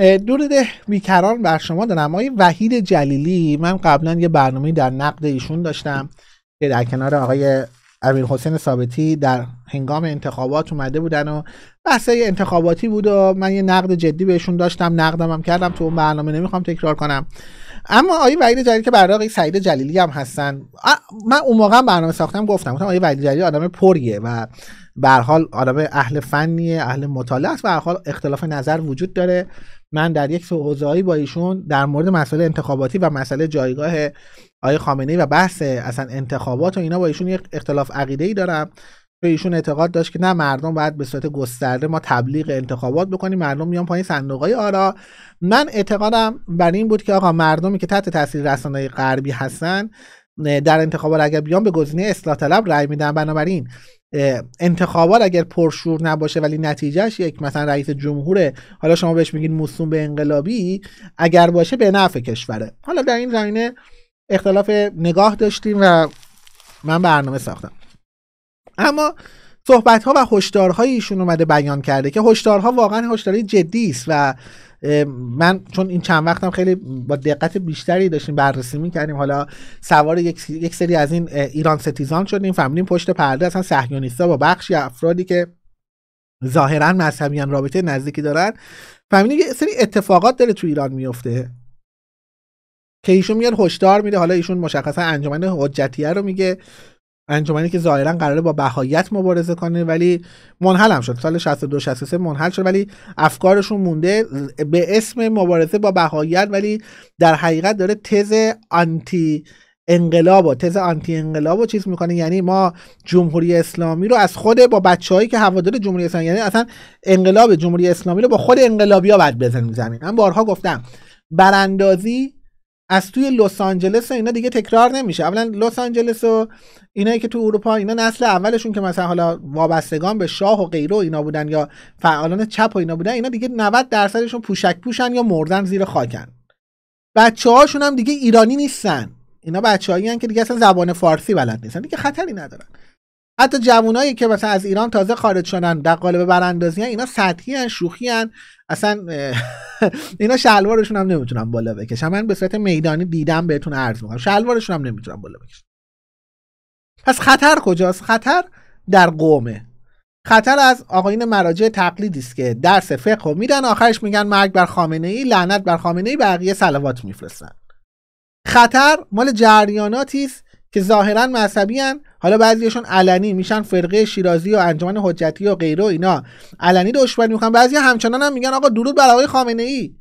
درود بیکران بر شما دارم آقای وحید جلیلی من قبلا یه برنامه در نقد ایشون داشتم که در کنار آقای امیر حسین ثابتی در هنگام انتخابات اومده بودن و بحثه انتخاباتی بود و من یه نقد جدی بهشون داشتم نقدم هم کردم تو اون برنامه نمیخوام تکرار کنم اما آقای وحید جلیلی که برای آقای سعید جلیلی هم هستن من اون موقع برنامه ساختم گفتم گفتم آقای وحید جلیلی آدم پریه و به حال آدم اهل فنیه اهل مطالعه است و حال اختلاف نظر وجود داره من در یک اوزایی با ایشون در مورد مسئله انتخاباتی و مسئله جایگاه آقای خامنه‌ای و بحث اصلا انتخابات و اینا با ایشون یک اختلاف عقیده دارم به ایشون اعتقاد داشت که نه مردم باید به صورت گسترده ما تبلیغ انتخابات بکنیم مردم میان پایین صندوق های آرا من اعتقادم بر این بود که آقا مردمی که تحت تاثیر رسانه‌های غربی هستن در انتخابات اگر بیان به گزینه اصلاح طلب رأی میدن بنابراین انتخابات اگر پرشور نباشه ولی نتیجهش یک مثلا رئیس جمهوره حالا شما بهش میگین موسوم به انقلابی اگر باشه به نفع کشوره حالا در این زمینه اختلاف نگاه داشتیم و من برنامه ساختم اما صحبت ها و هشدارهای ایشون اومده بیان کرده که هشدارها واقعا هشدار جدی است و من چون این چند وقتم خیلی با دقت بیشتری داشتیم بررسی میکردیم حالا سوار یک, یک سری از این ایران ستیزان شدیم فهمیدیم پشت پرده اصلا سهیونیستا با بخشی افرادی که ظاهرا مذهبیان رابطه نزدیکی دارن فهمیدیم یه سری اتفاقات داره تو ایران میفته که ایشون میاد هشدار میده حالا ایشون مشخصا انجمن حجتیه رو میگه انجمنی که ظاهرا قراره با بهایت مبارزه کنه ولی منحل هم شد سال 62 63 منحل شد ولی افکارشون مونده به اسم مبارزه با بهایت ولی در حقیقت داره تز آنتی انقلاب و تز آنتی انقلاب و چیز میکنه یعنی ما جمهوری اسلامی رو از خود با بچههایی که هوادار جمهوری اسلامی یعنی اصلا انقلاب جمهوری اسلامی رو با خود ها بعد بزنیم زمین من بارها گفتم براندازی از توی لس آنجلس و اینا دیگه تکرار نمیشه اولا لس آنجلس و اینایی که تو اروپا اینا نسل اولشون که مثلا حالا وابستگان به شاه و غیره و اینا بودن یا فعالان چپ و اینا بودن اینا دیگه 90 درصدشون پوشک پوشن یا مردن زیر خاکن بچه هاشون هم دیگه ایرانی نیستن اینا بچه‌ای که دیگه اصلا زبان فارسی بلد نیستن دیگه خطری ندارن حتی جوونایی که مثلا از ایران تازه خارج شدن در قالب براندازی اینا سطحی ان شوخی هن. اصلا اینا شلوارشون هم نمیتونم بالا بکشم من به صورت میدانی دیدم بهتون عرض میکنم شلوارشون هم نمیتونم بالا بکشم پس خطر کجاست خطر در قومه خطر از آقاین مراجع تقلیدی است که درس فقه رو میدن آخرش میگن مرگ بر خامنه ای لعنت بر خامنه ای بقیه صلوات میفرستن خطر مال جریاناتی است که ظاهرا مذهبی هن. حالا بعضیشون علنی میشن فرقه شیرازی و انجمن حجتی و غیره و اینا علنی دشمنی میکنن بعضی همچنان هم میگن آقا درود بر آقای خامنه ای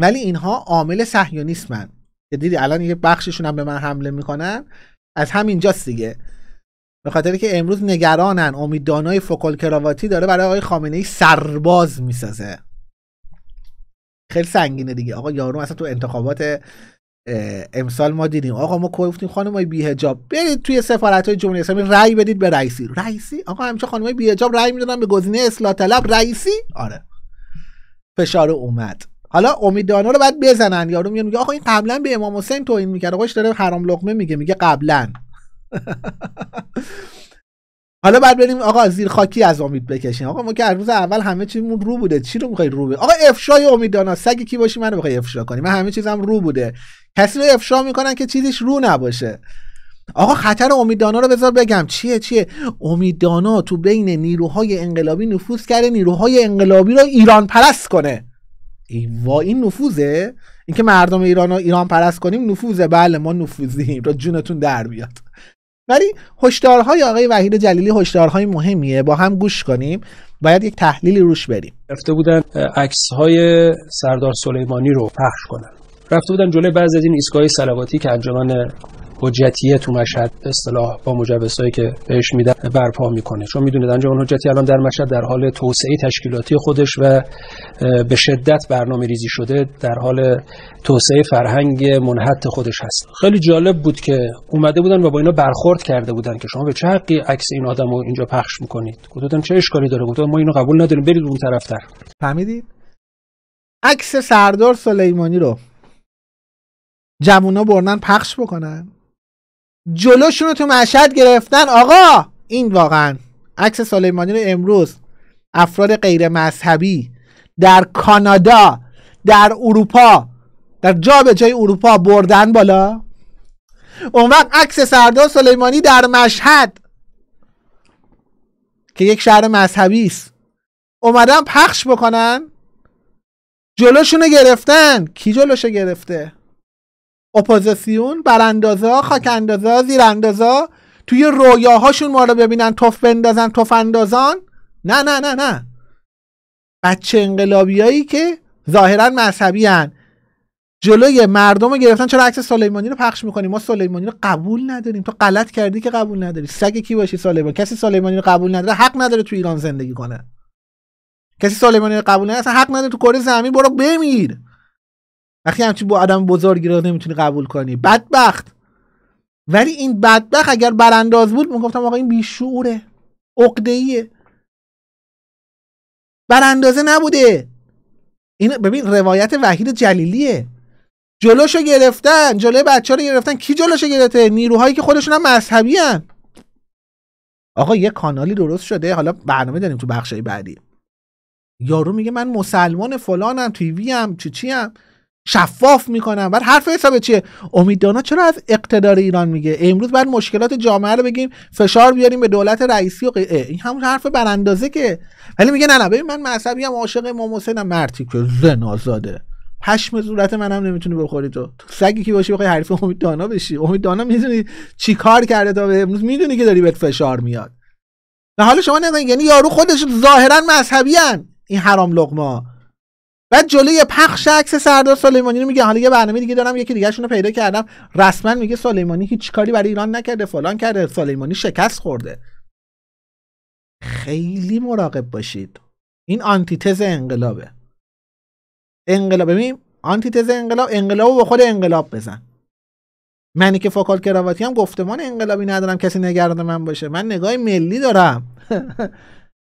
ولی اینها عامل صهیونیسمن که دیدی الان یه بخششون هم به من حمله میکنن از همینجاست دیگه به خاطر که امروز نگرانن های فوکل کراواتی داره برای آقای خامنه ای سرباز میسازه خیلی سنگینه دیگه آقا یارو اصلا تو انتخابات امسال ما دیدیم آقا ما گفتیم خانمای بی حجاب برید توی سفارت های جمهوری اسلامی رأی بدید به رئیسی رئیسی آقا همیشه خانمای بی حجاب رأی میدادن به گزینه اصلاح طلب رئیسی آره فشار اومد حالا امیدانا رو بعد بزنن یارو میگه میگه آقا این قبلا به امام حسین توهین میکرد آقاش داره حرام لقمه میگه میگه قبلا حالا بعد بریم آقا زیر خاکی از امید بکشیم آقا ما که از روز اول همه چیزمون رو بوده چی رو میخوای رو بوده آقا افشای امید دانا سگ کی باشی منو بخوای افشا کنی من همه چیزم رو بوده کسی رو افشا میکنن که چیزش رو نباشه آقا خطر امیدانا رو بذار بگم چیه چیه امیدانا تو بین نیروهای انقلابی نفوذ کرده نیروهای انقلابی رو ایران پرست کنه ای وا این نفوذه اینکه مردم ایران رو ایران پرست کنیم نفوذه بله ما نفوذیم رو جونتون در بیاد ولی هشدارهای آقای وحید جلیلی هشدارهای مهمیه با هم گوش کنیم باید یک تحلیلی روش بریم رفته بودن عکس های سردار سلیمانی رو پخش کنن رفته بودن جلوی بعضی از این ایستگاه سلواتی که انجمن حجتیه تو مشهد به اصطلاح با مجوزهایی که بهش میده برپا میکنه چون میدونید اون حجتی الان در مشهد در حال توسعه تشکیلاتی خودش و به شدت برنامه ریزی شده در حال توسعه فرهنگ منحت خودش هست خیلی جالب بود که اومده بودن و با اینا برخورد کرده بودن که شما به چه حقی عکس این آدم رو اینجا پخش میکنید گفتن چه اشکالی داره گفتن ما اینو قبول نداریم برید اون طرفتر فهمیدید عکس سردار سلیمانی رو جوونا بردن پخش بکنن جلوشون رو تو مشهد گرفتن آقا این واقعا عکس سلیمانی رو امروز افراد غیر مذهبی در کانادا در اروپا در جا به جای اروپا بردن بالا اون وقت عکس سردار سلیمانی در مشهد که یک شهر مذهبی است اومدن پخش بکنن جلوشونو گرفتن کی جلوشو گرفته اپوزیسیون براندازا خاکاندازا زیراندازا توی رویاهاشون ما رو ببینن توف بندازن توف اندازان نه نه نه نه بچه انقلابیایی که ظاهرا مذهبی هن. جلوی مردم رو گرفتن چرا عکس سلیمانی رو پخش میکنیم ما سلیمانی رو قبول نداریم تو غلط کردی که قبول نداری سگ کی باشی سلیمانی کسی سلیمانی رو قبول نداره حق نداره تو ایران زندگی کنه کسی سلیمانی رو قبول نداره حق نداره تو کره زمین برو بمیر وقتی همچین با آدم بزرگی رو نمیتونی قبول کنی بدبخت ولی این بدبخت اگر برانداز بود میگفتم آقا این بیشعوره اقدهیه براندازه نبوده این ببین روایت وحید جلیلیه جلوشو گرفتن جلوی بچه رو گرفتن کی جلوشو گرفته نیروهایی که خودشون هم مذهبی هن. آقا یه کانالی درست شده حالا برنامه داریم تو بخشای بعدی یارو میگه من مسلمان فلانم توی وی هم چی چی هم شفاف میکنن بعد حرف حساب چیه امید دانا چرا از اقتدار ایران میگه امروز بعد مشکلات جامعه رو بگیم فشار بیاریم به دولت رئیسی و قیعه. این همون حرف براندازه که ولی میگه نه نه ببین من مذهبی هم عاشق امام مرتی که زن آزاده پشم صورت منم نمیتونی بخوری تو سگی که باشی بخوای حرف امید دانا بشی امید دانا میدونی چی کار کرده تا به امروز میدونی که داری بهت فشار میاد حالا شما نگاه یعنی یارو خودش ظاهرا مذهبی این حرام لقما بعد جلوی پخش عکس سردار سلیمانی رو میگه حالا یه برنامه دیگه دارم یکی دیگه رو پیدا کردم رسما میگه سلیمانی هیچ کاری برای ایران نکرده فلان کرده سلیمانی شکست خورده خیلی مراقب باشید این آنتیتز انقلابه انقلاب ببین آنتیتز انقلاب انقلاب به خود انقلاب بزن منی که فوکال کراواتی هم گفتمان انقلابی ندارم کسی نگران من باشه من نگاه ملی دارم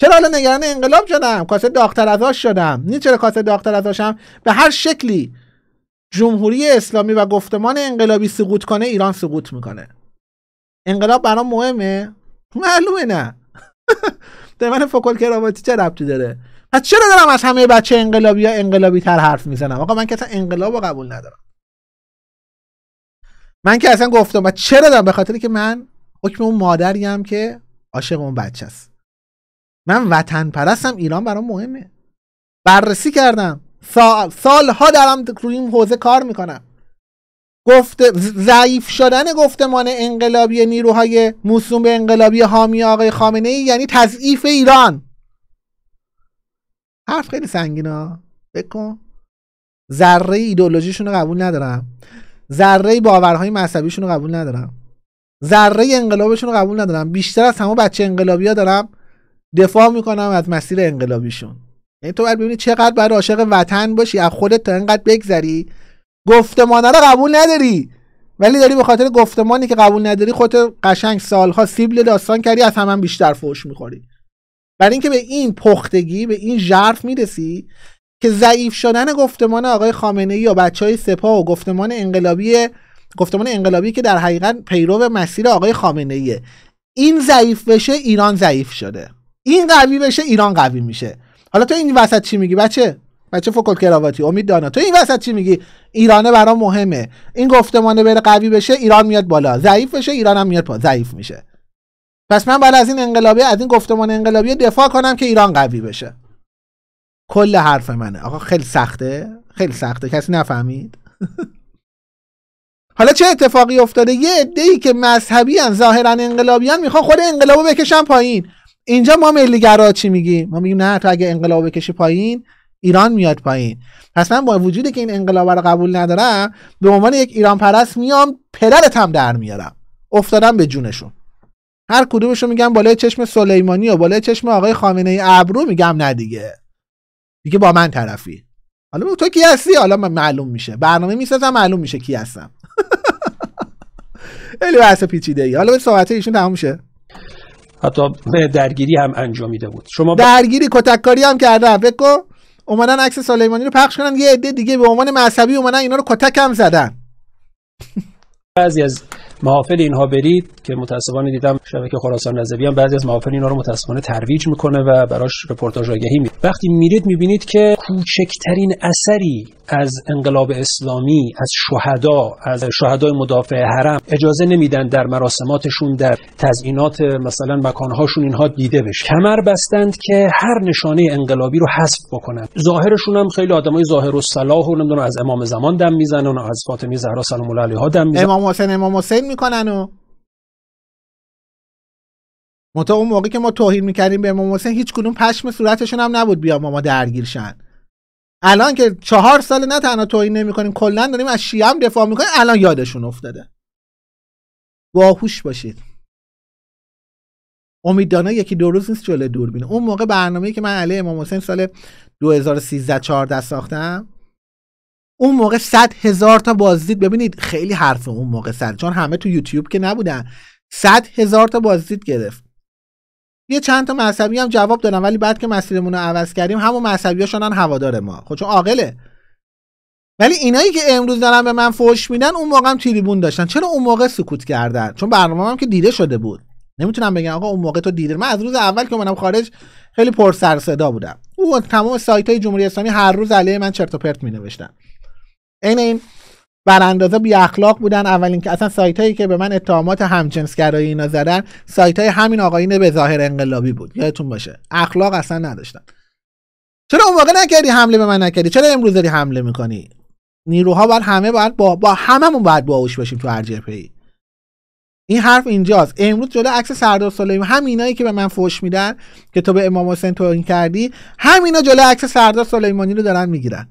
چرا حالا نگران انقلاب شدم کاسه از ازاش شدم نه چرا کاسه داغتر ازاشم به هر شکلی جمهوری اسلامی و گفتمان انقلابی سقوط کنه ایران سقوط میکنه انقلاب برام مهمه معلومه نه من فکل کراواتی چه ربطی داره پس چرا دارم از همه بچه انقلابی ها انقلابی تر حرف میزنم آقا من که اصلا انقلاب رو قبول ندارم من که اصلا گفتم و چرا دارم به خاطر که من حکم اون مادریم که عاشق اون بچه است من وطن پرستم ایران برام مهمه بررسی کردم سال سالها دارم روی این حوزه کار میکنم گفته ضعیف شدن گفتمان انقلابی نیروهای موسوم به انقلابی حامی آقای خامنه ای یعنی تضعیف ایران حرف خیلی سنگینا بکن ذره ایدولوژیشون رو قبول ندارم ذره باورهای مذهبیشون رو قبول ندارم ذره انقلابشون رو قبول ندارم بیشتر از همه بچه انقلابی ها دارم دفاع میکنم از مسیر انقلابیشون یعنی تو باید ببینی چقدر باید عاشق وطن باشی از خودت تا انقدر بگذری گفتمان رو قبول نداری ولی داری به خاطر گفتمانی که قبول نداری خودت قشنگ سالها سیبل داستان کردی از هم, بیشتر فوش میخوری برای اینکه به این پختگی به این ژرف میرسی که ضعیف شدن گفتمان آقای خامنه ای یا بچه های سپاه و گفتمان انقلابی گفتمان انقلابی که در حقیقت پیرو مسیر آقای خامنه ایه. این ضعیف بشه ایران ضعیف شده این قوی بشه ایران قوی میشه حالا تو این وسط چی میگی بچه بچه فوکل کراواتی امید دانا تو این وسط چی میگی ایرانه برا مهمه این گفتمانه بره قوی بشه ایران میاد بالا ضعیف بشه ایران هم میاد پا ضعیف میشه پس من بعد از این انقلابی از این گفتمان انقلابی دفاع کنم که ایران قوی بشه کل حرف منه آقا خیلی سخته خیلی سخته کسی نفهمید حالا چه اتفاقی افتاده یه عده‌ای که مذهبی ان ظاهرا انقلابیان میخوان خود انقلابو بکشن پایین اینجا ما ملیگرا چی میگیم ما میگیم نه تو اگه انقلاب بکشی پایین ایران میاد پایین پس من با وجودی که این انقلاب رو قبول ندارم به عنوان یک ایران پرست میام پدرت هم در میارم افتادم به جونشون هر کدومشو میگم بالای چشم سلیمانی و بالای چشم آقای خامنه ای ابرو میگم نه دیگه دیگه با من طرفی حالا تو کی هستی حالا من معلوم میشه برنامه میسازم معلوم میشه کی هستم خیلی پیچیده ای حالا به صحبت ایشون تموم حتی درگیری هم انجام میده بود شما درگیری کتککاری هم کرده فکر اومدن عکس سلیمانی رو پخش کنن یه عده دیگه به عنوان مذهبی اومدن اینا رو کتک هم زدن بعضی از محافل اینها برید که متاسفانه دیدم شبکه خراسان رضوی هم بعضی از محافل اینها رو متاسفانه ترویج میکنه و براش رپورتاج آگهی می وقتی میرید میبینید که کوچکترین اثری از انقلاب اسلامی از شهدا از شهدای مدافع حرم اجازه نمیدن در مراسماتشون در تزیینات مثلا مکانهاشون اینها دیده بشه کمر بستند که هر نشانه انقلابی رو حذف بکنن ظاهرشون هم خیلی آدمای ظاهر و صلاح و نمیدونم از امام زمان دم میزنن و از فاطمه زهرا سلام الله علیها دم میزنن امام حسین امام حسین میکنن و متا اون موقعی که ما توهین میکردیم به امام حسین هیچ کدوم پشم صورتشون هم نبود بیا ما ما شن الان که چهار سال نه تنها توهین نمیکنیم کلا داریم از شیعه هم دفاع میکنیم الان یادشون افتاده باهوش باشید امیدانا یکی دو روز نیست دور بینه اون موقع برنامه‌ای که من علی امام حسین سال 2013 14 ساختم اون موقع صد هزار تا بازدید ببینید خیلی حرف اون موقع سر چون همه تو یوتیوب که نبودن صد هزار تا بازدید گرفت یه چند تا مذهبی هم جواب دادن ولی بعد که مسیرمون رو عوض کردیم همون مذهبی ها شدن هوادار ما خب چون عاقله ولی اینایی که امروز دارن به من فوش میدن اون موقع هم تریبون داشتن چرا اون موقع سکوت کردن چون برنامه هم که دیده شده بود نمیتونم بگم آقا اون موقع تو دیده من از روز اول که منم خارج خیلی پر سر صدا بودم او تمام سایت های جمهوری اسلامی هر روز علیه من چرت و پرت نوشتن. این این براندازه بی اخلاق بودن اولین که اصلا سایت هایی که به من اتهامات گرایی اینا زدن سایت های همین آقایین به ظاهر انقلابی بود یادتون باشه اخلاق اصلا نداشتن چرا اون واقع نکردی حمله به من نکردی چرا امروز داری حمله میکنی نیروها باید همه باید با, با هممون باید باوش باشیم تو هر جبهه این حرف اینجاست امروز جلو عکس سردار سلیمانی همینایی که به من فوش میدن که تو به امام حسین توهین کردی همینا جلو عکس سردار سلیمانی رو دارن میگیرن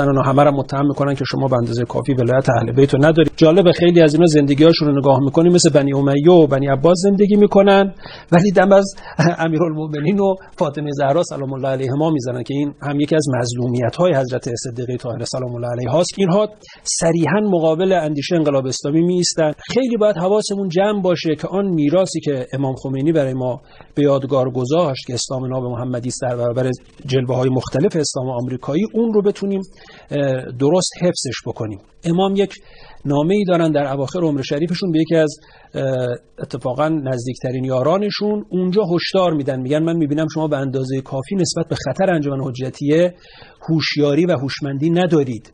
اونا همه را متهم میکنن که شما به اندازه کافی ولایت اهل بیت رو ندارید جالب خیلی از اینا زندگی‌هاشون رو نگاه میکنیم مثل بنی امیه و بنی عباس زندگی میکنن ولی دم از امیرالمومنین و فاطمه زهرا سلام الله علیهما میزنن که این هم یکی از مظلومیت های حضرت صدیقه طاهره سلام الله علیها است که اینها صریحا مقابل اندیشه انقلاب اسلامی می ایستن خیلی باید حواسمون جمع باشه که آن میراثی که امام خمینی برای ما به یادگار گذاشت که اسلام ناب محمدی سر و برابر جلوه های مختلف اسلام آمریکایی اون رو بتونیم درست حفظش بکنیم امام یک نامه ای دارن در اواخر عمر شریفشون به یکی از اتفاقا نزدیکترین یارانشون اونجا هشدار میدن میگن من میبینم شما به اندازه کافی نسبت به خطر انجمن حجتیه هوشیاری و هوشمندی ندارید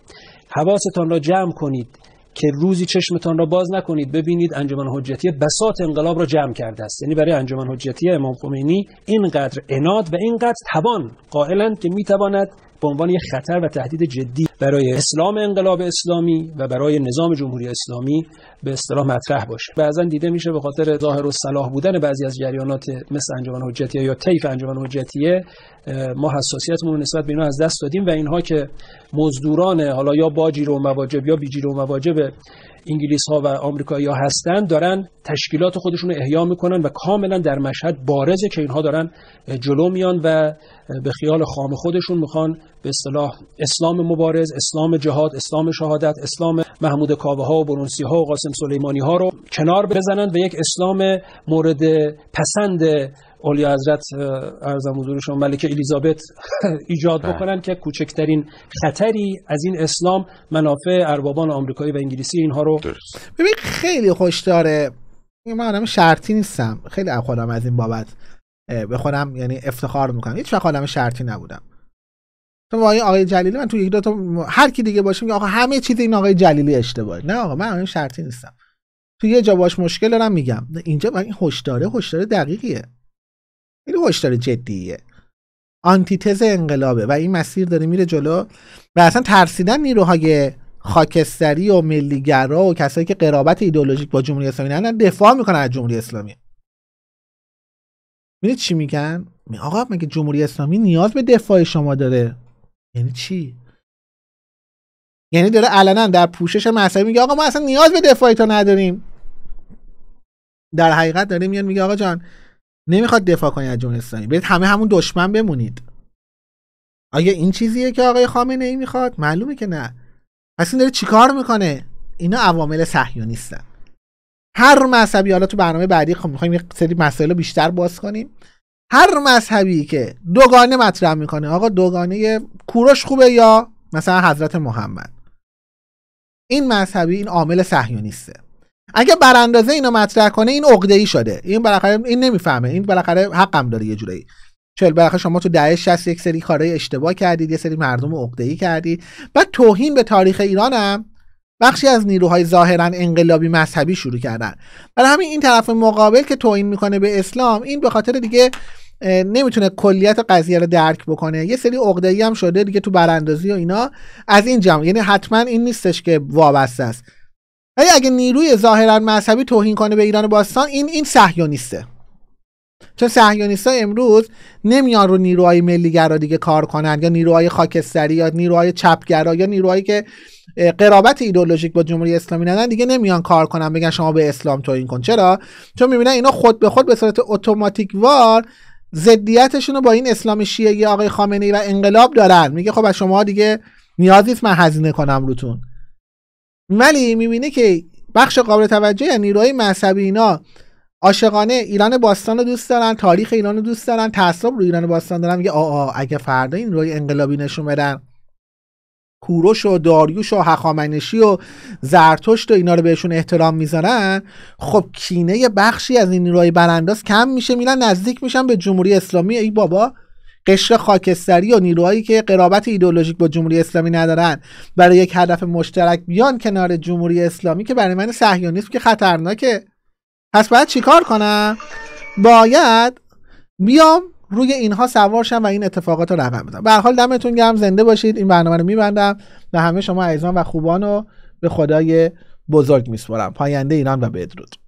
حواستان را جمع کنید که روزی چشمتان را باز نکنید ببینید انجمن حجتی بسات انقلاب را جمع کرده است یعنی برای انجمن حجتی امام خمینی اینقدر اناد و اینقدر توان قائلند که میتواند به عنوان یک خطر و تهدید جدی برای اسلام انقلاب اسلامی و برای نظام جمهوری اسلامی به اصطلاح مطرح باشه بعضا دیده میشه به خاطر ظاهر و صلاح بودن بعضی از جریانات مثل انجمن حجتیه یا طیف انجمن حجتیه ما حساسیتمون نسبت به اینا از دست دادیم و اینها که مزدوران حالا یا باجی رو مواجب یا بیجی رو مواجب انگلیس ها و آمریکایی ها هستند دارن تشکیلات خودشون رو احیا میکنن و کاملا در مشهد بارزه که اینها دارن جلو میان و به خیال خام خودشون میخوان به اصطلاح اسلام مبارز، اسلام جهاد، اسلام شهادت، اسلام محمود کاوه ها و برونسی ها و قاسم سلیمانی ها رو کنار بزنن و یک اسلام مورد پسند اولیا حضرت ارزم ولی ملکه الیزابت ایجاد بله. بکنن که کوچکترین خطری از این اسلام منافع اربابان آمریکایی و انگلیسی اینها رو ببین خیلی خوش داره من آدم شرطی نیستم خیلی خودم از این بابت به یعنی افتخار میکنم هیچ وقت آدم شرطی نبودم تو با این آقای جلیلی من تو یک دو تا هر کی دیگه باشه میگه آقا همه چیز این آقای جلیلی اشتباهه نه آقا من آدم شرطی نیستم تو یه جا باش مشکل دارم میگم اینجا من این هشداره داره دقیقیه خیلی هشدار جدیه آنتیتز انقلابه و این مسیر داره میره جلو و اصلا ترسیدن نیروهای خاکستری و ملیگرا و کسایی که قرابت ایدولوژیک با جمهوری اسلامی ندارن دفاع میکنن از جمهوری اسلامی میره چی میگن آقا مگه جمهوری اسلامی نیاز به دفاع شما داره یعنی چی یعنی داره علنا در پوشش مذهبی میگه آقا ما اصلا نیاز به دفاع تو نداریم در حقیقت داره میان میگه آقا جان نمیخواد دفاع کنید از جمهوری اسلامی برید همه همون دشمن بمونید آیا این چیزیه که آقای خامنه ای میخواد معلومه که نه پس این داره چیکار میکنه اینا عوامل صهیونیستن هر مذهبی حالا تو برنامه بعدی خب میخوایم یه سری مسائل بیشتر باز کنیم هر مذهبی که دوگانه مطرح میکنه آقا دوگانه کوروش خوبه یا مثلا حضرت محمد این مذهبی این عامل صهیونیسته اگه براندازه اینو مطرح کنه این عقده ای شده این بالاخره این نمیفهمه این بالاخره حقم داره یه جورایی چل بالاخره شما تو دهه 60 یک سری کارهای اشتباه کردید یه سری مردم عقده ای کردی بعد توهین به تاریخ ایرانم بخشی از نیروهای ظاهرا انقلابی مذهبی شروع کردن برای همین این طرف مقابل که توهین میکنه به اسلام این به خاطر دیگه نمیتونه کلیت قضیه رو درک بکنه یه سری ای هم شده دیگه تو براندازی و اینا از این جمع یعنی حتما این نیستش که وابسته است ولی اگه نیروی ظاهرا مذهبی توهین کنه به ایران باستان این این صهیونیسته چون ها امروز نمیان رو نیروهای ملیگرا دیگه کار کنن یا نیروهای خاکستری یا نیروهای چپگرا یا نیروهایی که قرابت ایدولوژیک با جمهوری اسلامی ندن دیگه نمیان کار کنن بگن شما به اسلام توهین کن چرا چون میبینن اینا خود به خود به صورت اتوماتیک وار ضدیتشون رو با این اسلام شیعه آقای ای و انقلاب دارن میگه خب شما دیگه نیازی من هزینه کنم روتون ولی میبینه که بخش قابل توجه نیروهای مذهبی اینا عاشقانه ایران باستان رو دوست دارن تاریخ ایران رو دوست دارن تعصب رو ایران باستان دارن میگه آآ اگه فردا این روی انقلابی نشون بدن کوروش و داریوش و هخامنشی و زرتشت و اینا رو بهشون احترام میذارن خب کینه بخشی از این نیروهای برانداز کم میشه میرن نزدیک میشن به جمهوری اسلامی ای بابا قشر خاکستری و نیروهایی که قرابت ایدئولوژیک با جمهوری اسلامی ندارن برای یک هدف مشترک بیان کنار جمهوری اسلامی که برای من صهیونیسم که خطرناکه پس باید چیکار کنم باید بیام روی اینها سوار شم و این اتفاقات رو رقم بدم به حال دمتون گرم زنده باشید این برنامه رو میبندم و همه شما عزیزان و خوبان رو به خدای بزرگ میسپرم پاینده ایران و بدرود